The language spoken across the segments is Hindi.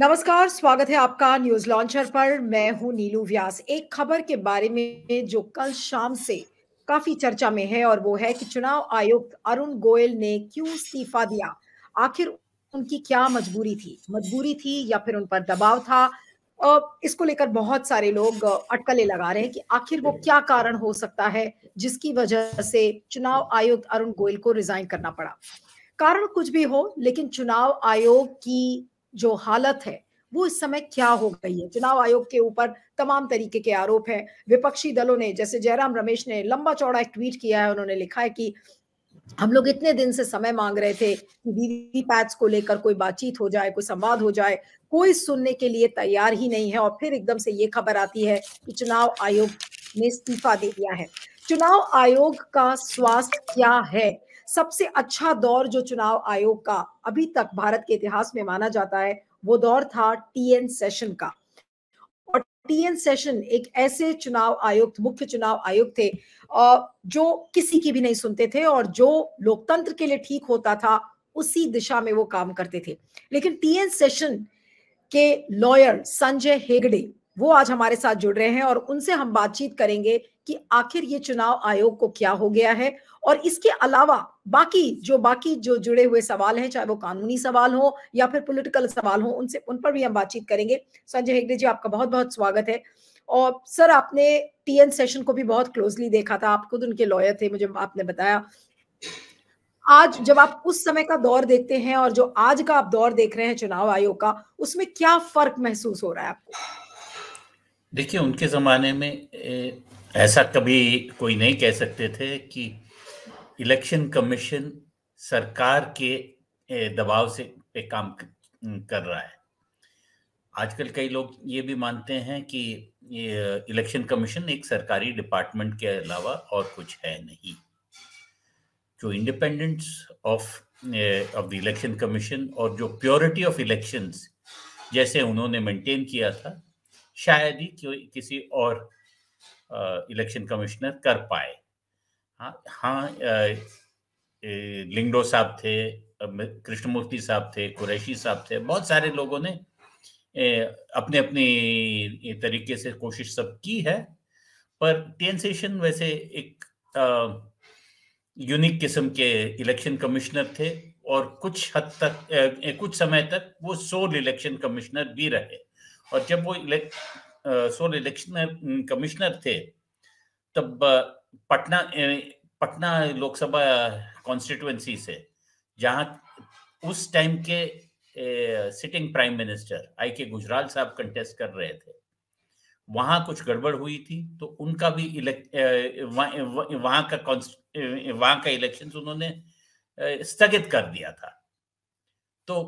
नमस्कार स्वागत है आपका न्यूज लॉन्चर पर मैं हूं नीलू व्यास एक खबर के बारे में जो कल शाम से काफी चर्चा में है और वो है कि चुनाव आयुक्त अरुण गोयल ने क्यों इस्तीफा दिया आखिर उनकी क्या मजबूरी थी मजबूरी थी या फिर उन पर दबाव था और इसको लेकर बहुत सारे लोग अटकलें लगा रहे हैं कि आखिर वो क्या कारण हो सकता है जिसकी वजह से चुनाव आयुक्त अरुण गोयल को रिजाइन करना पड़ा कारण कुछ भी हो लेकिन चुनाव आयोग की जो हालत है वो इस समय क्या हो गई है चुनाव आयोग के ऊपर तमाम तरीके के आरोप हैं विपक्षी दलों ने जैसे जयराम रमेश ने लंबा चौड़ा एक ट्वीट किया है उन्होंने लिखा है कि हम लोग इतने दिन से समय मांग रहे थे कि वीवी पैट्स को लेकर कोई बातचीत हो जाए कोई संवाद हो जाए कोई सुनने के लिए तैयार ही नहीं है और फिर एकदम से ये खबर आती है कि चुनाव आयोग ने इस्तीफा दे दिया है चुनाव आयोग का स्वास्थ्य क्या है सबसे अच्छा दौर जो चुनाव आयोग का अभी तक भारत के इतिहास में माना जाता है वो दौर था टीएन सेशन का और टीएन सेशन एक ऐसे चुनाव आयुक्त मुख्य चुनाव आयुक्त थे जो किसी की भी नहीं सुनते थे और जो लोकतंत्र के लिए ठीक होता था उसी दिशा में वो काम करते थे लेकिन टीएन सेशन के लॉयर संजय हेगड़े वो आज हमारे साथ जुड़ रहे हैं और उनसे हम बातचीत करेंगे कि आखिर ये चुनाव आयोग को क्या हो गया है और इसके अलावा बाकी जो बाकी जो जुड़े हुए सवाल हैं चाहे वो कानूनी सवाल हो या फिर पॉलिटिकल सवाल हो उनसे उन पर भी हम बातचीत करेंगे संजय हेगड़े जी आपका बहुत बहुत स्वागत है और सर आपने टीएन सेशन को भी बहुत क्लोजली देखा था आप खुद उनके लॉयर थे मुझे आपने बताया आज जब आप उस समय का दौर देखते हैं और जो आज का आप दौर देख रहे हैं चुनाव आयोग का उसमें क्या फर्क महसूस हो रहा है आपको देखिए उनके जमाने में ऐसा कभी कोई नहीं कह सकते थे कि इलेक्शन कमीशन सरकार के दबाव से पे काम कर रहा है आजकल कई लोग ये भी मानते हैं कि इलेक्शन कमीशन एक सरकारी डिपार्टमेंट के अलावा और कुछ है नहीं जो independence of of the election commission और जो प्योरिटी ऑफ इलेक्शंस जैसे उन्होंने मेंटेन किया था शायद ही कोई किसी और इलेक्शन कमिश्नर कर पाए हाँ, हाँ लिंगडो साहब थे कृष्णमूर्ति साहब थे कुरैशी साहब थे बहुत सारे लोगों ने अपने अपने तरीके से कोशिश सब की है पर टेन सेशन वैसे एक यूनिक किस्म के इलेक्शन कमिश्नर थे और कुछ हद तक ए, कुछ समय तक वो सोल इलेक्शन कमिश्नर भी रहे और जब वो इलेक्ट सोल इलेक्शन कमिश्नर थे तब पटना पटना लोकसभा कॉन्स्टिट्युएंसी से जहां उस टाइम के सिटिंग प्राइम मिनिस्टर आई के गुजराल साहब कंटेस्ट कर रहे थे वहां कुछ गड़बड़ हुई थी तो उनका भी वहां का वहां का इलेक्शन उन्होंने स्थगित कर दिया था तो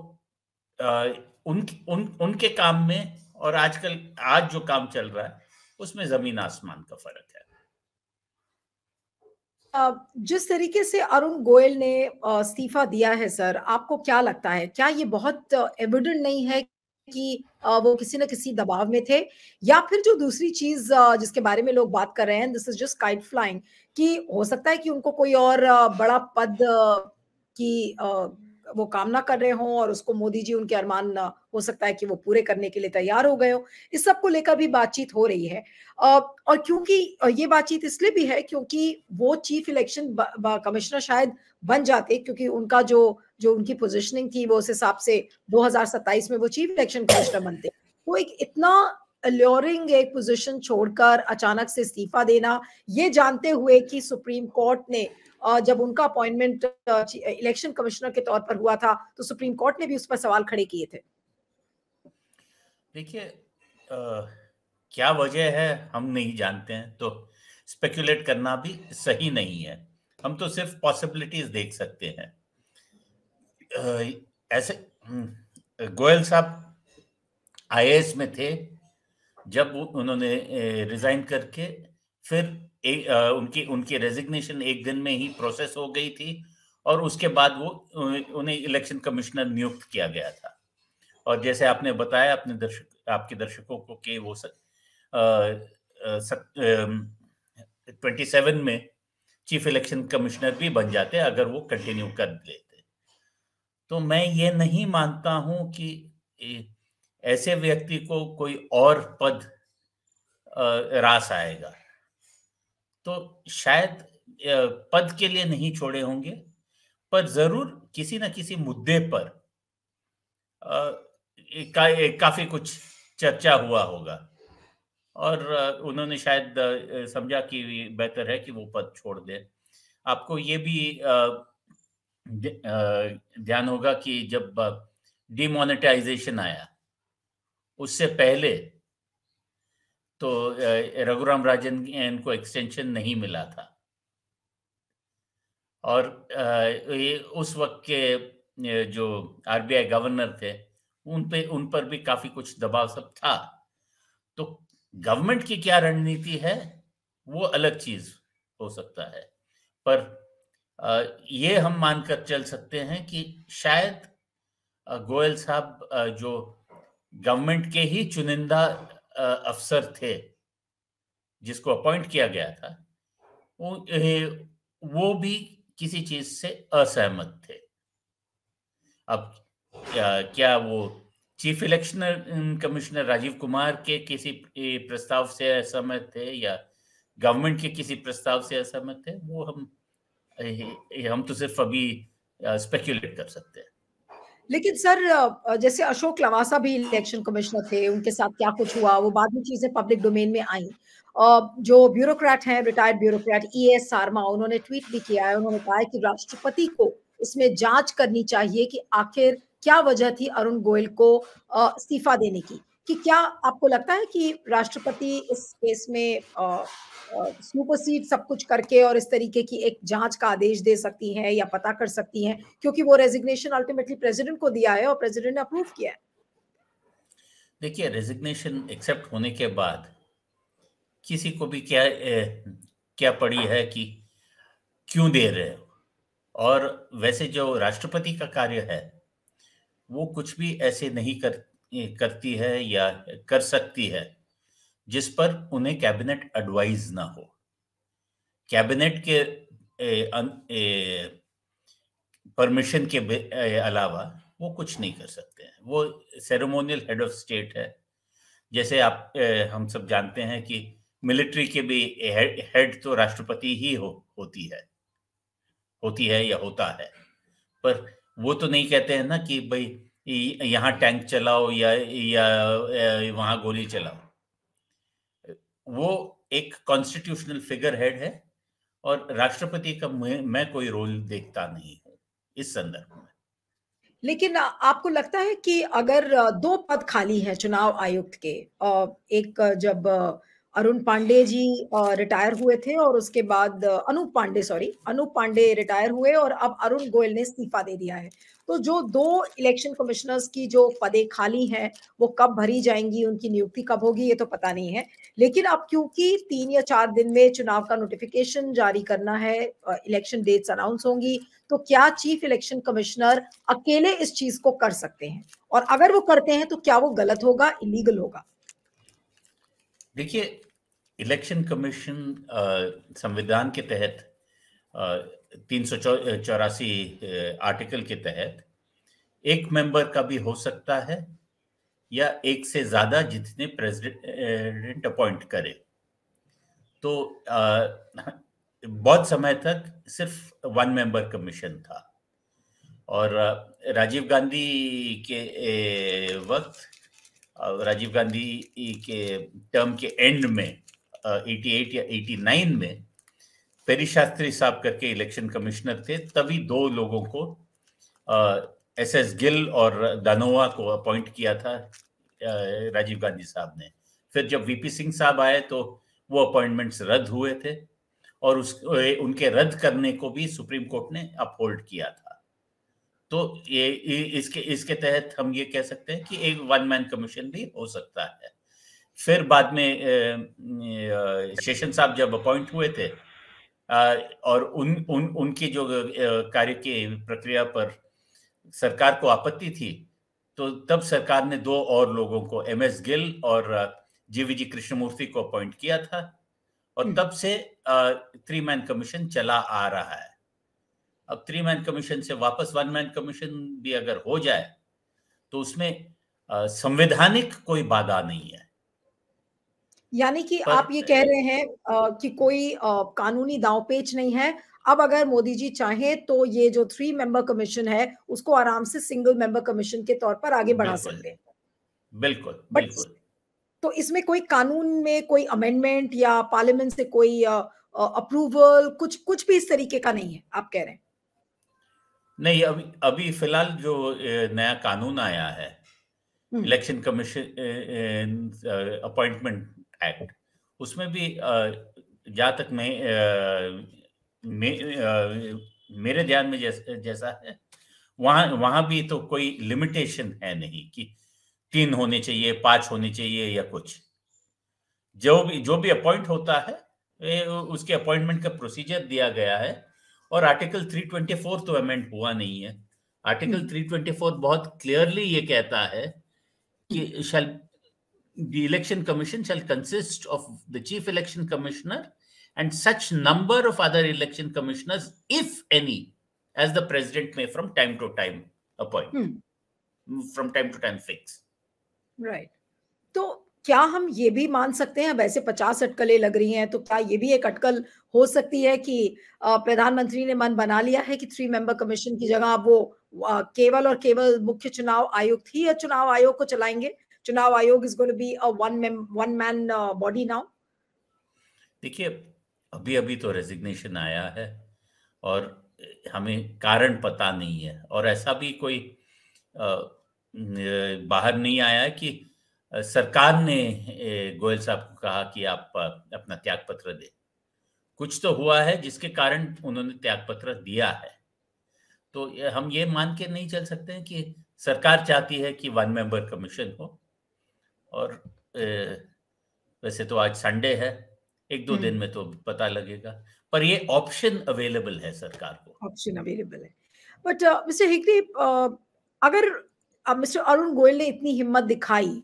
उन, उन उनके काम में और आजकल आज जो काम चल रहा है उसमें जमीन आसमान का फर्क है जिस तरीके से अरुण गोयल ने इस्तीफा दिया है सर आपको क्या लगता है क्या ये बहुत एविडेंट नहीं है कि वो किसी न किसी दबाव में थे या फिर जो दूसरी चीज जिसके बारे में लोग बात कर रहे हैं this is just kite flying कि हो सकता है कि उनको कोई और बड़ा पद की वो कामना कर रहे हों और उसको मोदी जी उनके अरमान हो सकता है कि वो पूरे करने के लिए तैयार हो गए हो इस सब को लेकर भी बातचीत हो रही है और क्योंकि ये बातचीत इसलिए भी है क्योंकि वो चीफ इलेक्शन कमिश्नर शायद बन जाते क्योंकि उनका जो जो उनकी पोजिशनिंग थी वो उस हिसाब से दो में वो चीफ इलेक्शन कमिश्नर बनते वो एक इतना अलोरिंग एक पोजीशन छोड़कर अचानक से इस्तीफा देना ये जानते हुए कि सुप्रीम कोर्ट ने जब उनका अपॉइंटमेंट इलेक्शन कमिश्नर के तौर पर हुआ था तो सुप्रीम कोर्ट ने भी उस पर सवाल खड़े किए थे देखिए क्या वजह है हम नहीं जानते हैं तो स्पेकुलेट करना भी सही नहीं है हम तो सिर्फ पॉसिबिलिटीज देख सकते हैं आ, ऐसे हम्म, गोयल साहब आई में थे जब वो उन्होंने रिजाइन करके फिर ए, आ, उनकी उनकी रेजिग्नेशन एक दिन में ही प्रोसेस हो गई थी और उसके बाद वो उन्हें इलेक्शन कमिश्नर नियुक्त किया गया था और जैसे आपने बताया अपने दर्शक आपके दर्शकों को कि वो ट्वेंटी सेवन में चीफ इलेक्शन कमिश्नर भी बन जाते अगर वो कंटिन्यू कर लेते तो मैं ये नहीं मानता हूं कि ऐसे व्यक्ति को कोई और पद रास आएगा तो शायद पद के लिए नहीं छोड़े होंगे पर जरूर किसी ना किसी मुद्दे पर का, काफी कुछ चर्चा हुआ होगा और उन्होंने शायद समझा कि बेहतर है कि वो पद छोड़ दे आपको ये भी ध्यान होगा कि जब डिमोनेटाइजेशन आया उससे पहले तो रघुराम राजन इनको एक्सटेंशन नहीं मिला था और ये उस वक्त के जो आरबीआई गवर्नर थे उन पे उन पर भी काफी कुछ दबाव सब था तो गवर्नमेंट की क्या रणनीति है वो अलग चीज हो सकता है पर ये हम मानकर चल सकते हैं कि शायद गोयल साहब जो गवर्नमेंट के ही चुनिंदा अफसर थे जिसको अपॉइंट किया गया था वो भी किसी चीज से असहमत थे अब क्या, क्या वो chief election commissioner Rajiv Kumar के किसी प्रस्ताव से असहमत थे या गवर्नमेंट के किसी प्रस्ताव से असहमत थे वो हम हम तो सिर्फ अभी स्पेक्यूलेट कर सकते हैं लेकिन सर जैसे अशोक लवासा भी इलेक्शन कमिश्नर थे उनके साथ क्या कुछ हुआ वो बाद में चीजें पब्लिक डोमेन में आई जो ब्यूरोक्रेट हैं retired bureaucrat E S Sharma उन्होंने ट्वीट भी किया है उन्होंने कहा है कि राष्ट्रपति को इसमें जांच करनी चाहिए कि आखिर क्या वजह थी अरुण गोयल को इस्तीफा देने की कि क्या आपको लगता है कि राष्ट्रपति इस केस में सुपरसीड सब कुछ करके और इस तरीके की एक जांच का आदेश दे सकती है या पता कर सकती है क्योंकि वो रेजिग्नेशन अल्टीमेटली प्रेसिडेंट को दिया है और प्रेसिडेंट ने अप्रूव किया है देखिए रेजिग्नेशन एक्सेप्ट होने के बाद किसी को भी क्या ए, क्या पड़ी है कि क्यों दे रहे हो और वैसे जो राष्ट्रपति का कार्य है वो कुछ भी ऐसे नहीं कर करती है या कर सकती है जिस पर उन्हें कैबिनेट एडवाइज ना हो कैबिनेट के परमिशन अं, के अलावा वो कुछ नहीं कर सकते हैं वो सेरेमोनियल हेड ऑफ स्टेट है जैसे आप ए, हम सब जानते हैं कि मिलिट्री के भी हेड हेड तो राष्ट्रपति ही हो होती है होती है या होता है पर वो तो नहीं कहते हैं ना कि भाई यहाँ टैंक चलाओ या या वहां गोली चलाओ वो एक कॉन्स्टिट्यूशनल फिगर हेड है और राष्ट्रपति का मैं कोई रोल देखता नहीं हूं इस संदर्भ में लेकिन आपको लगता है कि अगर दो पद खाली हैं चुनाव आयुक्त के एक जब अरुण पांडे जी रिटायर हुए थे और उसके बाद अनूप पांडे सॉरी अनूप पांडे रिटायर हुए और अब अरुण गोयल ने इस्तीफा दे दिया है तो जो दो इलेक्शन कमिश्नर्स की जो पदे खाली हैं वो कब भरी जाएंगी उनकी नियुक्ति कब होगी ये तो पता नहीं है लेकिन अब क्योंकि तीन या चार दिन में चुनाव का नोटिफिकेशन जारी करना है इलेक्शन डेट्स अनाउंस होंगी तो क्या चीफ इलेक्शन कमिश्नर अकेले इस चीज को कर सकते हैं और अगर वो करते हैं तो क्या वो गलत होगा इलीगल होगा देखिए इलेक्शन कमीशन संविधान के तहत तीन सौ चौरासी आर्टिकल के तहत एक मेंबर का भी हो सकता है या एक से ज्यादा जितने प्रेसिडेंट अपॉइंट करे तो बहुत समय तक सिर्फ वन मेंबर कमीशन था और राजीव गांधी के वक्त राजीव गांधी के टर्म के एंड में 88 या 89 में पेरी शास्त्री साहब करके इलेक्शन कमिश्नर थे तभी दो लोगों को एस एस गिल और दानोवा को अपॉइंट किया था राजीव गांधी साहब ने फिर जब वीपी सिंह साहब आए तो वो अपॉइंटमेंट्स रद्द हुए थे और उस उनके रद्द करने को भी सुप्रीम कोर्ट ने अपहोल्ड किया था तो ये इसके इसके तहत हम ये कह सकते हैं कि एक वन मैन कमीशन भी हो सकता है फिर बाद में शेषन साहब जब अपॉइंट हुए थे और उन उन उनकी जो कार्य की प्रक्रिया पर सरकार को आपत्ति थी तो तब सरकार ने दो और लोगों को एम एस गिल और जीवी जी कृष्णमूर्ति को अपॉइंट किया था और हम्म। तब से थ्री मैन कमीशन चला आ रहा है अब थ्री मैन कमीशन से वापस वन मैन कमीशन भी अगर हो जाए तो उसमें संवैधानिक कोई बाधा नहीं है यानी कि आप ये कह रहे हैं आ, कि कोई आ, कानूनी दाव पेच नहीं है अब अगर मोदी जी चाहे तो ये जो थ्री मेंबर कमीशन है उसको आराम से सिंगल मेंबर कमीशन के तौर पर आगे बढ़ा सकते हैं बिल्कुल बट तो इसमें कोई कानून में कोई अमेंडमेंट या पार्लियामेंट से कोई अप्रूवल कुछ कुछ भी इस तरीके का नहीं है आप कह रहे हैं नहीं अभी अभी फिलहाल जो नया कानून आया है इलेक्शन कमीशन अपॉइंटमेंट एक्ट उसमें भी जहाँ तक मैं मेरे ध्यान में जैसा, जैसा है वहाँ वहाँ भी तो कोई लिमिटेशन है नहीं कि तीन होने चाहिए पांच होने चाहिए या कुछ जो भी जो भी अपॉइंट होता है उसके अपॉइंटमेंट का प्रोसीजर दिया गया है और आर्टिकल 324 तो अमेंड हुआ नहीं है आर्टिकल हम्म। 324 बहुत क्लियरली ये कहता है कि शैल हम्म। the election commission shall consist of the chief election commissioner and such number of other election commissioners if any as the president may from time to time appoint hmm. from time to time fix right तो क्या हम ये भी मान सकते हैं वैसे पचास अटकलें लग रही हैं तो क्या ये भी एक अटकल हो सकती है कि प्रधानमंत्री ने मन बना लिया है कि थ्री मेंबर कमीशन की जगह वो केवल और केवल मुख्य चुनाव आयुक्त ही चुनाव आयोग को चलाएंगे चुनाव आयोग is going to be a one one man body now देखिए अभी अभी तो रेजिग्नेशन आया है और हमें कारण पता नहीं है और ऐसा भी कोई बाहर नहीं आया कि सरकार ने गोयल साहब को कहा कि आप अपना त्याग पत्र दे कुछ तो हुआ है जिसके कारण उन्होंने त्याग पत्र दिया है तो हम ये मान के नहीं चल सकते हैं कि सरकार चाहती है कि वन मेंबर कमीशन हो और वैसे तो आज संडे है एक दो दिन हम्म। में तो पता लगेगा पर ये ऑप्शन अवेलेबल है सरकार को ऑप्शन अवेलेबल है बट मिस्टर हिकरी अगर मिस्टर अरुण गोयल ने इतनी हिम्मत दिखाई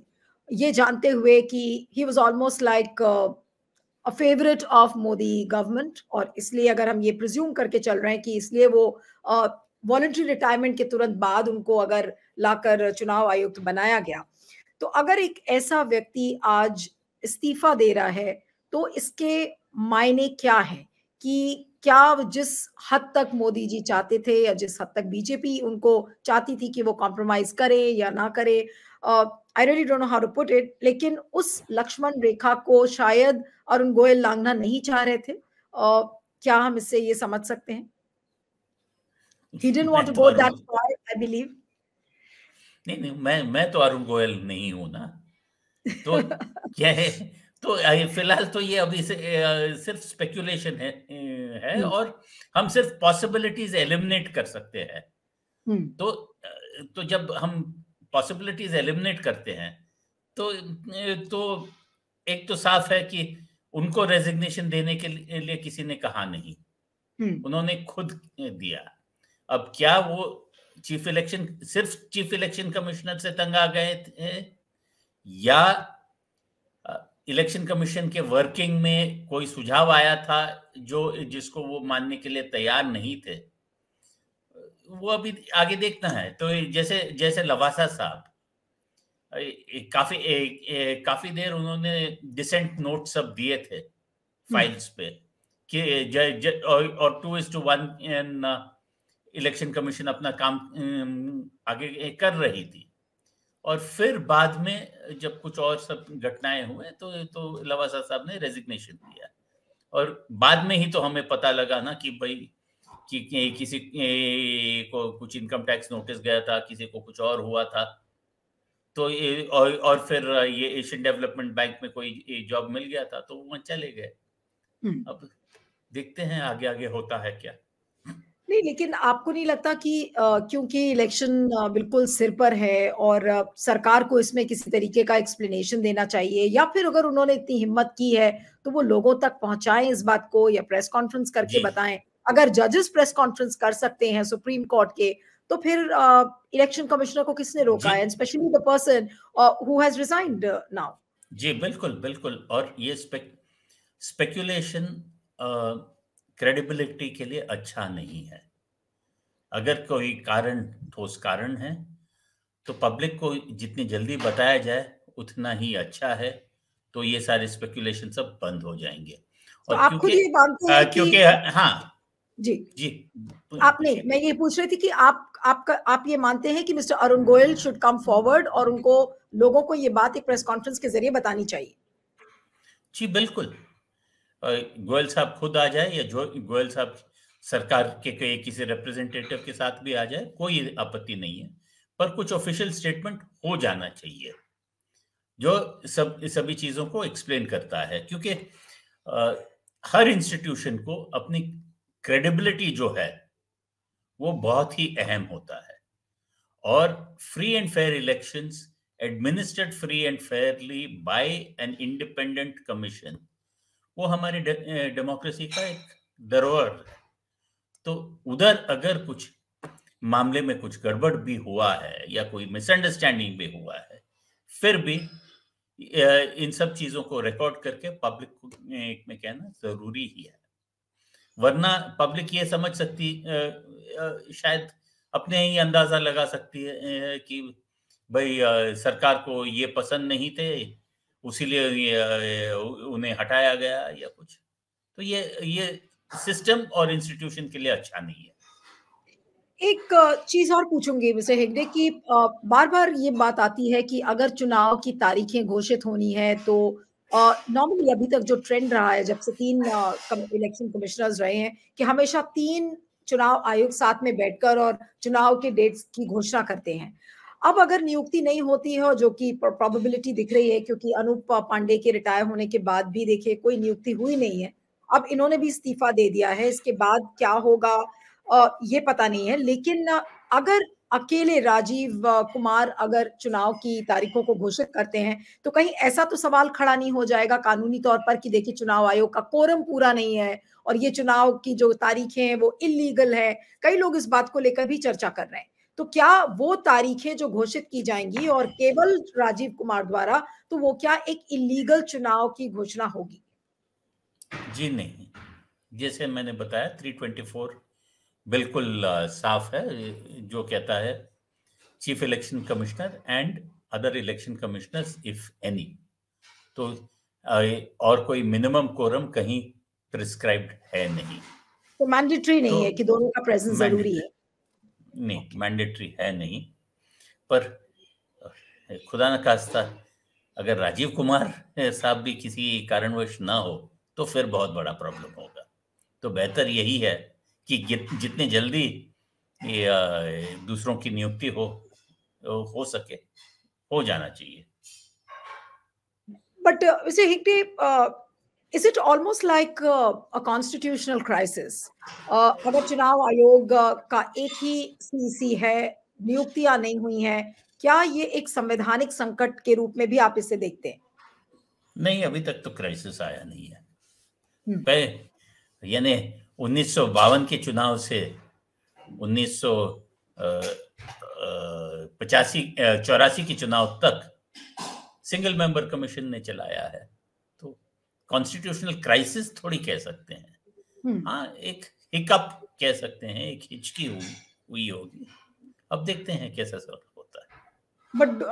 ये जानते हुए कि he was almost like a favourite of Modi government और इसलिए अगर हम ये प्रिज्यूम करके चल रहे हैं कि इसलिए वो वॉलंटरी uh, रिटायरमेंट के तुरंत बाद उनको अगर लाकर चुनाव आयुक्त बनाया गया तो अगर एक ऐसा व्यक्ति आज इस्तीफा दे रहा है तो इसके मायने क्या है कि क्या जिस हद तक मोदी जी चाहते थे या जिस हद तक बीजेपी उनको चाहती थी कि वो कॉम्प्रोमाइज करे या ना करे I really don't know how to put it लेकिन उस लक्ष्मण रेखा को शायद अरुण गोयल लांघना नहीं चाह रहे थे uh, क्या हम इससे ये समझ सकते हैं He didn't want to go तो that far, I believe. नहीं नहीं मैं मैं तो अरुण गोयल नहीं हूं ना तो क्या है तो फिलहाल तो ये अभी से सिर्फ स्पेकुलेशन है है हम्म। और हम सिर्फ पॉसिबिलिटीज एलिमिनेट कर सकते हैं हम्म। तो तो जब हम पॉसिबिलिटीज एलिमिनेट करते हैं तो तो एक तो साफ है कि उनको रेजिग्नेशन देने के लिए किसी ने कहा नहीं हम्म। उन्होंने खुद दिया अब क्या वो चीफ इलेक्शन सिर्फ चीफ इलेक्शन कमिश्नर से तंग आ गए थे या इलेक्शन कमीशन के वर्किंग में कोई सुझाव आया था जो जिसको वो मानने के लिए तैयार नहीं थे वो अभी आगे देखना है तो जैसे जैसे लवासा साहब काफी ए, ए, काफी देर उन्होंने डिसेंट नोट सब दिए थे हम्म। फाइल्स पे कि ज, ज, और two is two one election commission अपना काम आगे कर रही थी और फिर बाद में जब कुछ और सब घटनाएं हुए तो तो लवासा साहब ने रेजिग्नेशन दिया और बाद में ही तो हमें पता लगा ना कि भाई कि, किसी को कुछ इनकम टैक्स नोटिस गया था किसी को कुछ और हुआ था तो ये और, और फिर ये एशियन डेवलपमेंट बैंक में कोई जॉब मिल गया था तो वहां चले गए हम्म। अब देखते हैं आगे आगे होता है क्या नहीं लेकिन आपको नहीं लगता कि क्योंकि इलेक्शन बिल्कुल सिर पर है और सरकार को इसमें किसी तरीके का एक्सप्लेनेशन देना चाहिए या फिर अगर उन्होंने इतनी हिम्मत की है तो वो लोगों तक पहुंचाएं इस बात को या प्रेस कॉन्फ्रेंस करके बताएं अगर जजेस प्रेस कॉन्फ्रेंस कर सकते हैं सुप्रीम कोर्ट के तो फिर इलेक्शन कमिश्नर को किसने रोका है specially the person who has resigned now जी बिल्कुल बिल्कुल और ये स्पेक्यूलेशन uh... क्रेडिबिलिटी के लिए अच्छा नहीं है अगर कोई कारण ठोस कारण है तो पब्लिक को जितनी जल्दी बताया जाए उतना ही अच्छा है तो ये सारे स्पेकुलेशन सब बंद हो जाएंगे तो और आप खुद ये मानते हैं क्योंकि हाँ जी जी आप नहीं मैं ये पूछ रही थी कि आप आपका आप ये मानते हैं कि mister Arun Goyal should come forward और उनको लोगों को ये बात एक प्रेस कॉन्फ्रेंस के जरिए बतानी चाहिए जी बिल्कुल गोयल साहब खुद आ जाए या जो गोयल साहब सरकार के, किसी रिप्रेजेंटेटिव के साथ भी आ जाए कोई आपत्ति नहीं है पर कुछ ऑफिशियल स्टेटमेंट हो जाना चाहिए जो सब सभी चीजों को एक्सप्लेन करता है क्योंकि हर इंस्टीट्यूशन को अपनी क्रेडिबिलिटी जो है वो बहुत ही अहम होता है और free and fair elections administrate free and fairly by an independent commission वो हमारी डेमोक्रेसी का एक दरोहर तो उधर अगर कुछ मामले में कुछ गड़बड़ भी हुआ है या कोई मिसअंडरस्टैंडिंग भी हुआ है फिर भी इन सब चीजों को रिकॉर्ड करके पब्लिक में कहना जरूरी ही है वरना पब्लिक ये समझ सकती शायद अपने ही अंदाजा लगा सकती है कि भाई सरकार को ये पसंद नहीं थे उसीलिए उन्हें हटाया गया या कुछ तो ये ये सिस्टम और इंस्टीट्यूशन के लिए अच्छा नहीं है एक चीज और पूछूंगी मिस्टर हेगडे कि बार बार ये बात आती है कि अगर चुनाव की तारीखें घोषित होनी है तो नॉर्मली अभी तक जो ट्रेंड रहा है जब से तीन इलेक्शन कमिश्नर्स रहे हैं कि हमेशा तीन चुनाव आयोग साथ में बैठकर और चुनाव के डेट्स की घोषणा करते हैं अब अगर नियुक्ति नहीं होती है जो कि प्रोबेबिलिटी दिख रही है क्योंकि अनूप पांडे के रिटायर होने के बाद भी देखिए कोई नियुक्ति हुई नहीं है अब इन्होंने भी इस्तीफा दे दिया है इसके बाद क्या होगा ये पता नहीं है लेकिन अगर अकेले राजीव कुमार अगर चुनाव की तारीखों को घोषित करते हैं तो कहीं ऐसा तो सवाल खड़ा नहीं हो जाएगा कानूनी तौर पर कि देखिए चुनाव आयोग का कोरम पूरा नहीं है और ये चुनाव की जो तारीखें हैं वो इलीगल है कई लोग इस बात को लेकर भी चर्चा कर रहे हैं तो क्या वो तारीखें जो घोषित की जाएंगी और केवल राजीव कुमार द्वारा तो वो क्या एक इलीगल चुनाव की घोषणा होगी जी नहीं जैसे मैंने बताया 324 बिल्कुल साफ है जो कहता है chief election commissioner and other election commissioners if any तो और कोई मिनिमम कोरम कहीं प्रिस्क्राइब्ड है नहीं तो मैंडेटरी नहीं तो, है कि दोनों का प्रेजेंस जरूरी है नहीं मैंडेटरी है नहीं पर खुदा न खास्ता अगर राजीव कुमार साहब भी किसी कारणवश ना हो तो फिर बहुत बड़ा प्रॉब्लम होगा तो बेहतर यही है कि जितने जल्दी दूसरों की नियुक्ति हो हो सके हो जाना चाहिए but mister is it almost like uh, a constitutional crisis? Uh, अगर चुनाव आयोग uh, का एक ही सीसी है नियुक्तियां नहीं हुई हैं क्या ये एक संवैधानिक संकट के रूप में भी आप इसे देखते हैं नहीं अभी तक तो क्राइसिस आया नहीं है हम्म। यानी उन्नीस के चुनाव से उन्नीस पचासी चौरासी के चुनाव तक सिंगल मेंबर कमीशन ने चलाया है कॉन्स्टिट्यूशनल क्राइसिस थोड़ी कह सकते हैं हम्म। हाँ एक हिकअप कह सकते हैं एक हिचकी हुई हुई होगी अब देखते हैं कैसा सब होता है बट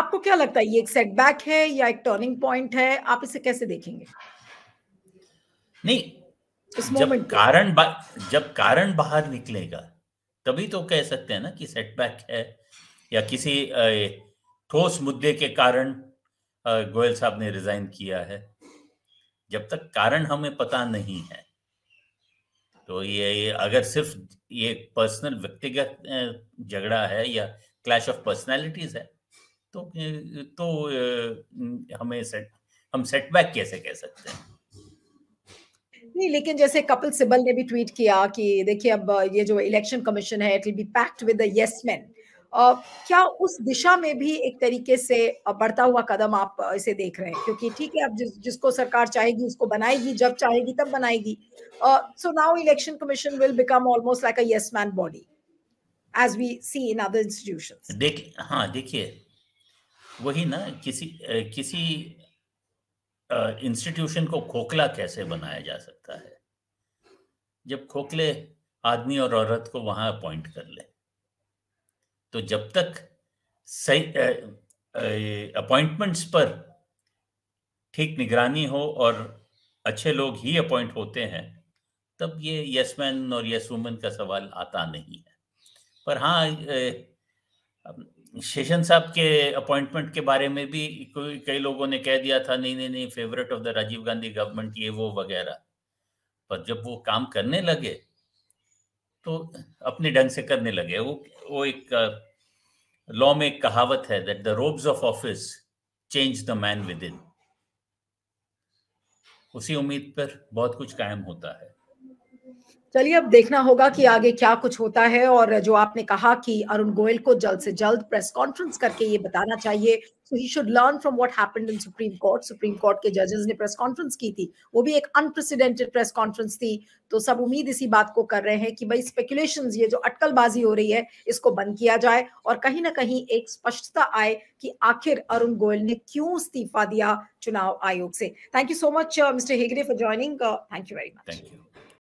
आपको क्या लगता है ये एक सेटबैक है या एक टर्निंग पॉइंट है आप इसे कैसे देखेंगे नहीं जब कारण जब कारण बाहर निकलेगा तभी तो कह सकते हैं ना कि सेटबैक है या किसी ठोस मुद्दे के कारण गोयल साहब ने रिजाइन किया है जब तक कारण हमें पता नहीं है तो ये अगर सिर्फ ये पर्सनल व्यक्तिगत झगड़ा है या क्लैश ऑफ पर्सनालिटीज है तो तो हमें सेट हम सेटबैक कैसे कह सकते हैं नहीं लेकिन जैसे कपिल सिब्बल ने भी ट्वीट किया कि देखिए अब ये जो इलेक्शन कमीशन है it will be packed with the yes man क्या उस दिशा में भी एक तरीके से बढ़ता हुआ कदम आप इसे देख रहे हैं क्योंकि ठीक है अब जिस जिसको सरकार चाहेगी उसको बनाएगी जब चाहेगी तब बनाएगी so now election commission will become almost like a yes man body as we see in other institution देखिए हाँ देखिए वही ना किसी किसी इंस्टीट्यूशन को खोखला कैसे बनाया जा सकता है जब खोखले आदमी और औरत को वहां अपॉइंट कर ले तो जब तक सही अपॉइंटमेंट्स पर ठीक निगरानी हो और अच्छे लोग ही अपॉइंट होते हैं तब ये यस मैन और यस वुमेन का सवाल आता नहीं है पर हाँ शेषन साहब के अपॉइंटमेंट के बारे में भी कोई कई लोगों ने कह दिया था नहीं नहीं नहीं favourite of the Rajiv Gandhi government ये वो वगैरह पर जब वो काम करने लगे तो अपने ढंग से करने लगे वो वो एक लॉ में एक कहावत है that the robes of office change the man within उसी उम्मीद पर बहुत कुछ कायम होता है चलिए अब देखना होगा कि आगे क्या कुछ होता है और जो आपने कहा कि अरुण गोयल को जल्द से जल्द प्रेस कॉन्फ्रेंस करके ये बताना चाहिए so he should learn from what happened in supreme court supreme court के जजेस ने प्रेस कॉन्फ्रेंस की थी वो भी एक अनप्रेसिडेंटेड प्रेस कॉन्फ्रेंस थी तो सब उम्मीद इसी बात को कर रहे हैं कि भाई स्पेकुलेशन ये जो अटकलबाजी हो रही है इसको बंद किया जाए और कहीं ना कहीं एक स्पष्टता आए कि आखिर अरुण गोयल ने क्यों इस्तीफा दिया चुनाव आयोग से thank you so much mister Hegde for joining thank you very much